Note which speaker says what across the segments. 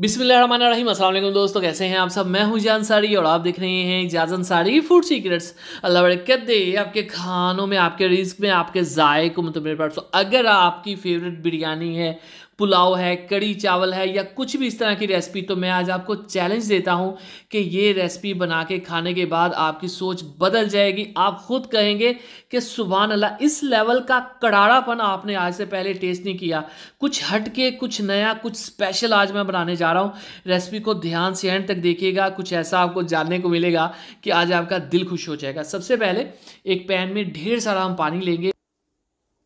Speaker 1: बिस्मिल दोस्तों कैसे हैं आप सब मैं हूं जानसारी और आप देख रहे हैं जाजन सारी फूड सीक्रेट्स अल्लाह बरकत दे आपके खानों में आपके रिस्क में आपके जाय को तो अगर आपकी फेवरेट बिरयानी है पुलाव है कड़ी चावल है या कुछ भी इस तरह की रेसिपी तो मैं आज आपको चैलेंज देता हूँ कि ये रेसिपी बना के खाने के बाद आपकी सोच बदल जाएगी आप खुद कहेंगे कि सुबह अल्लाह इस लेवल का कड़ाड़ापन आपने आज से पहले टेस्ट नहीं किया कुछ हटके कुछ नया कुछ स्पेशल आज मैं बनाने जा रहा हूँ रेसिपी को ध्यान से एंड तक देखिएगा कुछ ऐसा आपको जानने को मिलेगा कि आज आपका दिल खुश हो जाएगा सबसे पहले एक पैन में ढेर सारा हम पानी लेंगे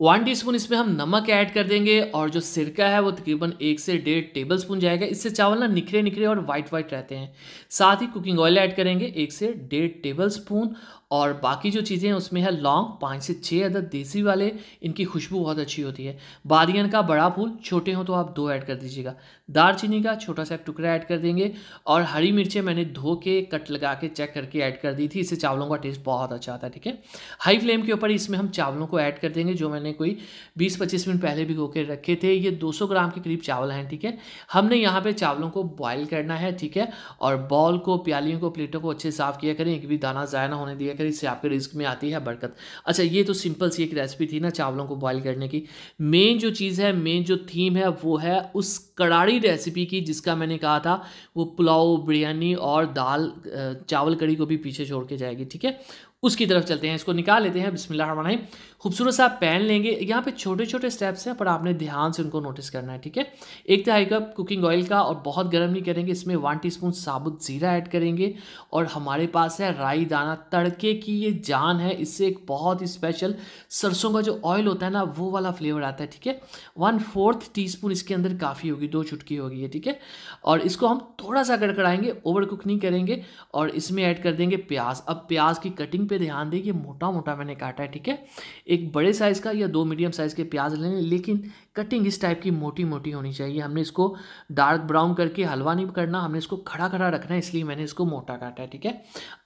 Speaker 1: वन टीस्पून इसमें हम नमक ऐड कर देंगे और जो सिरका है वो तकरीबन एक से डेढ़ टेबल स्पून जाएगा इससे चावल ना निखरे निखरे और वाइट वाइट रहते हैं साथ ही कुकिंग ऑयल ऐड करेंगे एक से डेढ़ टेबल स्पून और बाकी जो चीज़ें हैं उसमें है लौंग पाँच से छः अदर देसी वाले इनकी खुशबू बहुत अच्छी होती है बादियन का बड़ा फूल छोटे हों तो आप दो ऐड कर दीजिएगा दारचीनी का छोटा सा टुकड़ा ऐड कर देंगे और हरी मिर्चें मैंने धो के कट लगा के चेक करके ऐड कर दी थी इससे चावलों का टेस्ट बहुत अच्छा आता है ठीक है हाई फ्लेम के ऊपर इसमें हम चावलों को ऐड कर देंगे जो मैंने मैंने कोई 20-25 मिनट पहले भिगो के रखे थे ये 200 ग्राम के करीब चावल हैं ठीक है हमने यहाँ पे चावलों को बॉयल करना है ठीक है और बॉल को प्यालियों को प्लेटों को अच्छे साफ़ किया करें एक भी दाना ज़ाया ना होने दिया करें इससे आपके रिस्क में आती है बरकत अच्छा ये तो सिंपल सी एक रेसिपी थी ना चावलों को बॉयल करने की मेन जो चीज़ है मेन जो थीम है वो है उस कड़ाड़ी रेसिपी की जिसका मैंने कहा था वो पुलाव बिरयानी और दाल चावल कड़ी को भी पीछे छोड़ के जाएगी ठीक है उसकी तरफ चलते हैं इसको निकाल लेते हैं बिस्मिल्लाह खूबसूरत सा पैन लेंगे यहाँ पे छोटे छोटे स्टेप्स हैं पर आपने ध्यान से उनको नोटिस करना है ठीक है एक तिहाई कप कुकिंग ऑयल का और बहुत गर्म नहीं करेंगे इसमें वन टी साबुत ज़ीरा ऐड करेंगे और हमारे पास है राई दाना तड़के की ये जान है इससे एक बहुत ही स्पेशल सरसों का जो ऑयल होता है ना वो वाला फ्लेवर आता है ठीक है वन फोर्थ टी स्पून इसके अंदर काफ़ी होगी दो चुटकी होगी ये ठीक है और इसको हम थोड़ा सा गड़गड़ाएंगे ओवर कुक नहीं करेंगे और इसमें ऐड कर देंगे प्याज अब प्याज की कटिंग पे ध्यान दें ये मोटा मोटा मैंने काटा है ठीक है एक बड़े साइज़ का या दो मीडियम साइज़ के प्याज ले लें लेकिन कटिंग इस टाइप की मोटी मोटी होनी चाहिए हमने इसको डार्क ब्राउन करके हलवा नहीं करना हमने इसको खड़ा खड़ा रखना है इसलिए मैंने इसको मोटा काटा है ठीक है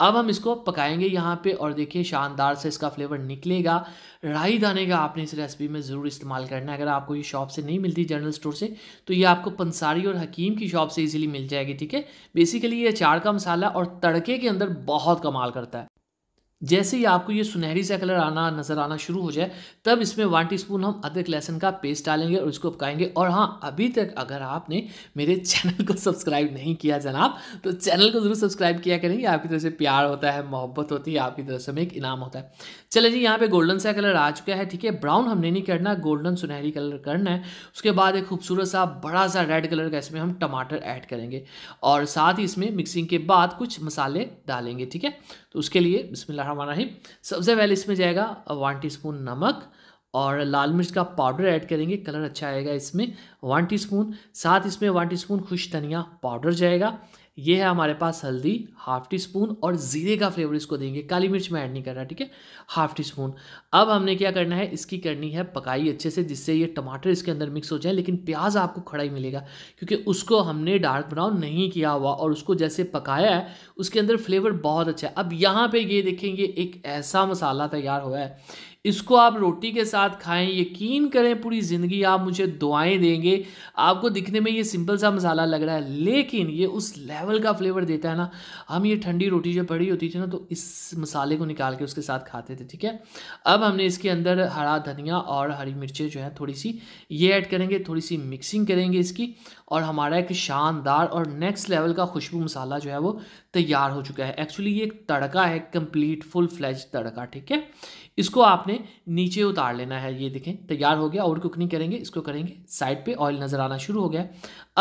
Speaker 1: अब हम इसको पकाएंगे यहाँ पे और देखिए शानदार से इसका फ्लेवर निकलेगा राई दाने का आपने इस रेसिपी में ज़रूर इस्तेमाल करना है अगर आपको ये शॉप से नहीं मिलती जनरल स्टोर से तो ये आपको पंसारी और हकीम की शॉप से ईजिली मिल जाएगी ठीक है बेसिकली ये अचार का मसाला और तड़के के अंदर बहुत कमाल करता है जैसे ही आपको ये सुनहरी सा कलर आना नज़र आना शुरू हो जाए तब इसमें वन टीस्पून हम अदरक लहसुन का पेस्ट डालेंगे और इसको पकाएंगे और हाँ अभी तक अगर आपने मेरे चैनल को सब्सक्राइब नहीं किया जनाब तो चैनल को ज़रूर सब्सक्राइब किया करेंगे आपकी तरफ से प्यार होता है मोहब्बत होती है आपकी तरफ से हमें एक इनाम होता है चले जी यहाँ पर गोल्डन सा कलर आ चुका है ठीक है ब्राउन हमने नहीं करना गोल्डन सुनहरी कलर करना है उसके बाद एक खूबसूरत सा बड़ा सा रेड कलर का इसमें हम टमाटर ऐड करेंगे और साथ ही इसमें मिक्सिंग के बाद कुछ मसाले डालेंगे ठीक है तो उसके लिए बिस्मिल्लाह रहीम सबसे पहले इसमें जाएगा वन स्पून नमक और लाल मिर्च का पाउडर ऐड करेंगे कलर अच्छा आएगा इसमें वन टीस्पून साथ इसमें वन टीस्पून खुश धनिया पाउडर जाएगा ये है हमारे पास हल्दी हाफ टी स्पून और ज़ीरे का फ्लेवर इसको देंगे काली मिर्च में ऐड नहीं कर रहा ठीक है हाफ टी स्पून अब हमने क्या करना है इसकी करनी है पकाई अच्छे से जिससे ये टमाटर इसके अंदर मिक्स हो जाए लेकिन प्याज आपको खड़ा ही मिलेगा क्योंकि उसको हमने डार्क ब्राउन नहीं किया हुआ और उसको जैसे पकाया है उसके अंदर फ्लेवर बहुत अच्छा है अब यहाँ पर ये देखेंगे एक ऐसा मसाला तैयार हुआ है इसको आप रोटी के साथ खाएं यकीन करें पूरी ज़िंदगी आप मुझे दुआएं देंगे आपको दिखने में ये सिंपल सा मसाला लग रहा है लेकिन ये उस लेवल का फ्लेवर देता है ना हम ये ठंडी रोटी जब पड़ी होती थी ना तो इस मसाले को निकाल के उसके साथ खाते थे ठीक है अब हमने इसके अंदर हरा धनिया और हरी मिर्चें जो है थोड़ी सी ये ऐड करेंगे थोड़ी सी मिक्सिंग करेंगे इसकी और हमारा एक शानदार और नेक्स्ट लेवल का खुशबू मसाला जो है वो तैयार हो चुका है एक्चुअली ये एक तड़का है कम्प्लीट फुल फ्लैज तड़का ठीक है इसको आपने आपने नीचे उतार लेना है ये देखें तैयार हो गया और कुक नहीं करेंगे इसको करेंगे साइड पे ऑयल नज़र आना शुरू हो गया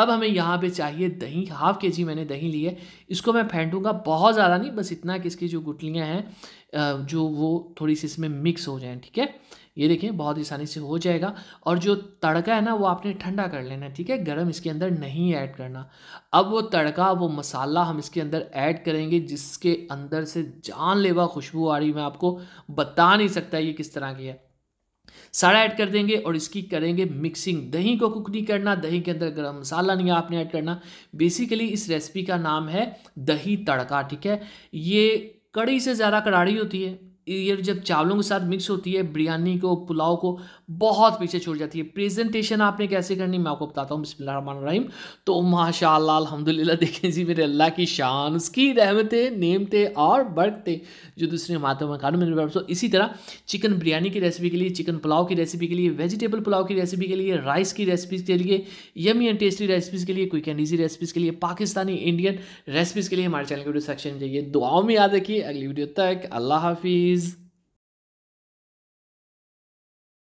Speaker 1: अब हमें यहाँ पे चाहिए दही हाफ के जी मैंने दही ली है इसको मैं फेंटूँगा बहुत ज़्यादा नहीं बस इतना कि इसकी जो गुटलियाँ हैं जो वो थोड़ी सी इसमें मिक्स हो जाएँ ठीक है ये देखें बहुत आसानी से हो जाएगा और जो तड़का है ना वो आपने ठंडा कर लेना है ठीक है गर्म इसके अंदर नहीं ऐड करना अब वो तड़का वो मसाला हम इसके अंदर ऐड करेंगे जिसके अंदर से जानलेवा खुशबू आ रही मैं आपको बता नहीं सकता ये किस तरह की है सारा ऐड कर देंगे और इसकी करेंगे मिक्सिंग दही को कुक नहीं करना दही के अंदर गरम मसाला नहीं आपने ऐड करना बेसिकली इस रेसिपी का नाम है दही तड़का ठीक है ये कड़ी से ज़्यादा कड़ाड़ी होती है ये जब चावलों के साथ मिक्स होती है बिरयानी को पुलाव को बहुत पीछे छोड़ जाती है प्रेजेंटेशन आपने कैसे करनी मैं आपको बताता हूँ रहीम तो माशा अल्हम्दुलिल्लाह देखें जी मेरे अल्लाह की शान उसकी रहमतें नेमतें और बरकतें जो दूसरे माता में कानून मेरे तो इसी तरह चिकन बिरयानी की रेसिपी के लिए चिकन पुलाव की रेसिपी के लिए वेजिटेबल पुलाव की रेसिपी के लिए राइस की रेसिपीज़ के लिए यमी एंड टेस्टी रेसिपीज़ के लिए क्विक एंड ईजी रेसिपीज़ के लिए पाकिस्तानी इंडियन रेसिपीज़ के लिए हमारे चैनल के वीडियो सेक्शन में जाइए दुआओं में याद रखिए अगली वीडियो तक अल्लाह हाफिज़ is